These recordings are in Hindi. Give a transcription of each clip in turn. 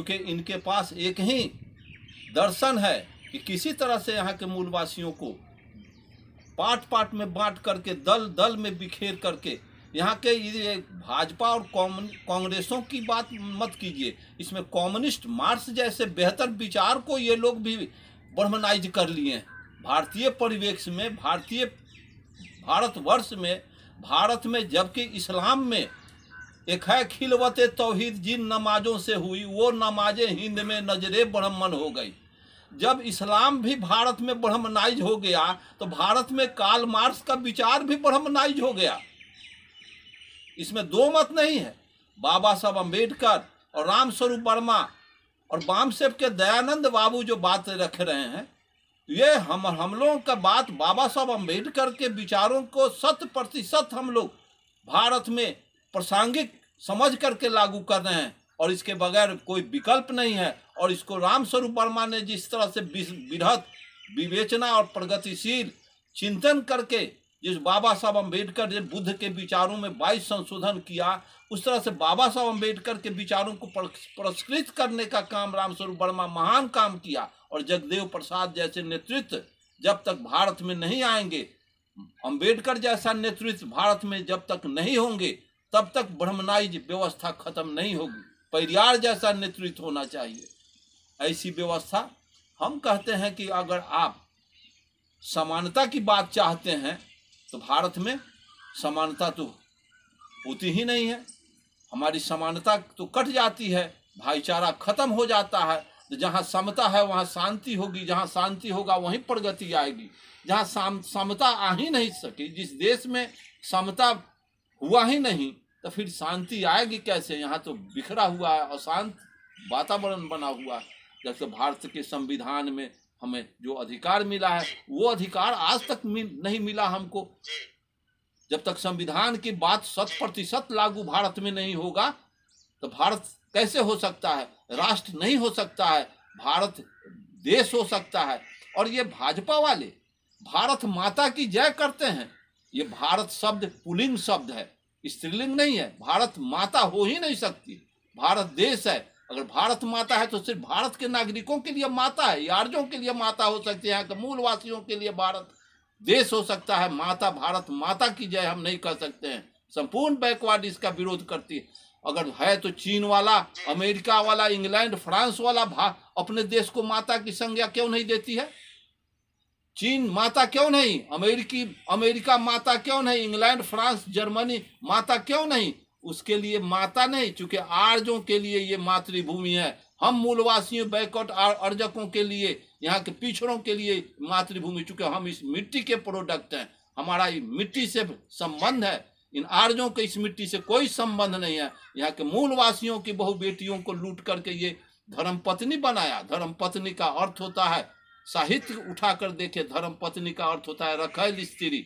चूँकि इनके पास एक ही दर्शन है कि किसी तरह से यहाँ के मूलवासियों को पार्ट पार्ट में बांट करके दल दल में बिखेर करके यहाँ के ये भाजपा और कांग्रेसों की बात मत कीजिए इसमें कम्युनिस्ट मार्क्स जैसे बेहतर विचार को ये लोग भी ब्रह्मनाइज कर लिए हैं भारतीय परिवेश में भारतीय भारतवर्ष में भारत में जबकि इस्लाम में एक है खिलवत तोहहीद जिन नमाजों से हुई वो नमाजें हिंद में नजरे ब्रह्मन हो गई जब इस्लाम भी भारत में ब्रह्मनाइज हो गया तो भारत में काल मार्स का विचार भी ब्रह्मनाइज हो गया इसमें दो मत नहीं है बाबा साहब अम्बेडकर और रामस्वरूप वर्मा और बामसेब के दयानंद बाबू जो बात रख रहे हैं ये हम हम लोगों का बात बाबा साहब अम्बेडकर के विचारों को शत प्रतिशत हम लोग भारत में प्रासंगिक समझ करके लागू कर रहे हैं और इसके बगैर कोई विकल्प नहीं है और इसको राम स्वरूप वर्मा ने जिस तरह से बृहद विवेचना और प्रगतिशील चिंतन करके जिस बाबा साहब अम्बेडकर ने बुद्ध के विचारों में बाईस संशोधन किया उस तरह से बाबा साहब अम्बेडकर के विचारों को पुरस्कृत करने का काम रामस्वरूप वर्मा महान काम किया और जगदेव प्रसाद जैसे नेतृत्व जब तक भारत में नहीं आएंगे अम्बेडकर जैसा नेतृत्व भारत में जब तक नहीं होंगे तब तक ब्रह्मनाइज व्यवस्था खत्म नहीं होगी परियार जैसा नेतृत्व होना चाहिए ऐसी व्यवस्था हम कहते हैं कि अगर आप समानता की बात चाहते हैं तो भारत में समानता तो होती ही नहीं है हमारी समानता तो कट जाती है भाईचारा खत्म हो जाता है तो जहाँ समता है वहाँ शांति होगी जहाँ शांति होगा वहीं प्रगति आएगी जहाँ समता आ ही नहीं सकी जिस देश में समता हुआ ही नहीं तो फिर शांति आएगी कैसे यहाँ तो बिखरा हुआ है अशांत वातावरण बना हुआ है जैसे भारत के संविधान में हमें जो अधिकार मिला है वो अधिकार आज तक मिल, नहीं मिला हमको जब तक संविधान की बात शत प्रतिशत लागू भारत में नहीं होगा तो भारत कैसे हो सकता है राष्ट्र नहीं हो सकता है भारत देश हो सकता है और ये भाजपा वाले भारत माता की जय करते हैं ये भारत शब्द पुलिंग शब्द है स्त्रीलिंग नहीं है भारत माता हो ही नहीं सकती भारत देश है अगर भारत माता है तो सिर्फ भारत के नागरिकों के लिए माता है यार्जों के लिए माता हो सकती है यहाँ के मूल वासियों के लिए भारत देश हो सकता है माता भारत माता की जय हम नहीं कर सकते हैं संपूर्ण बैकवर्ड इसका विरोध करती है अगर है तो चीन वाला अमेरिका वाला इंग्लैंड फ्रांस वाला अपने देश को माता की संज्ञा क्यों नहीं देती है चीन माता क्यों नहीं अमेरिकी अमेरिका माता क्यों नहीं इंग्लैंड फ्रांस जर्मनी माता क्यों नहीं उसके लिए माता नहीं चूंकि आर्जों के लिए ये मातृभूमि है हम मूलवासियों बैकॉट अर्जकों के लिए यहाँ के पिछड़ों के लिए मातृभूमि चूंकि हम इस मिट्टी के प्रोडक्ट हैं हमारा मिट्टी से संबंध है इन आर्जों के इस मिट्टी से कोई संबंध नहीं है यहाँ के मूलवासियों की बहु बेटियों को लूट करके ये धर्म पत्नी बनाया धर्म पत्नी का अर्थ होता है साहित्य उठाकर देखे धर्म पत्नी का अर्थ होता है रखेल स्त्री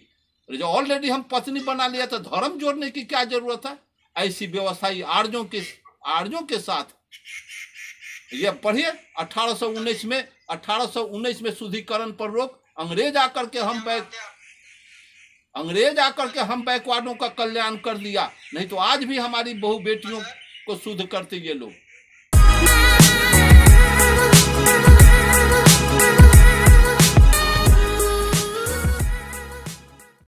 जो ऑलरेडी हम पत्नी बना लिया तो धर्म जोड़ने की क्या जरूरत है ऐसी व्यवस्था आर्जों के आर्जों के साथ ये पढ़िए 1819 में 1819 में शुद्धिकरण पर रोक अंग्रेज आकर के हम बैक अंग्रेज आकर के हम बैकवार्डों का कल्याण कर लिया नहीं तो आज भी हमारी बहु बेटियों को शुद्ध करते ये लोग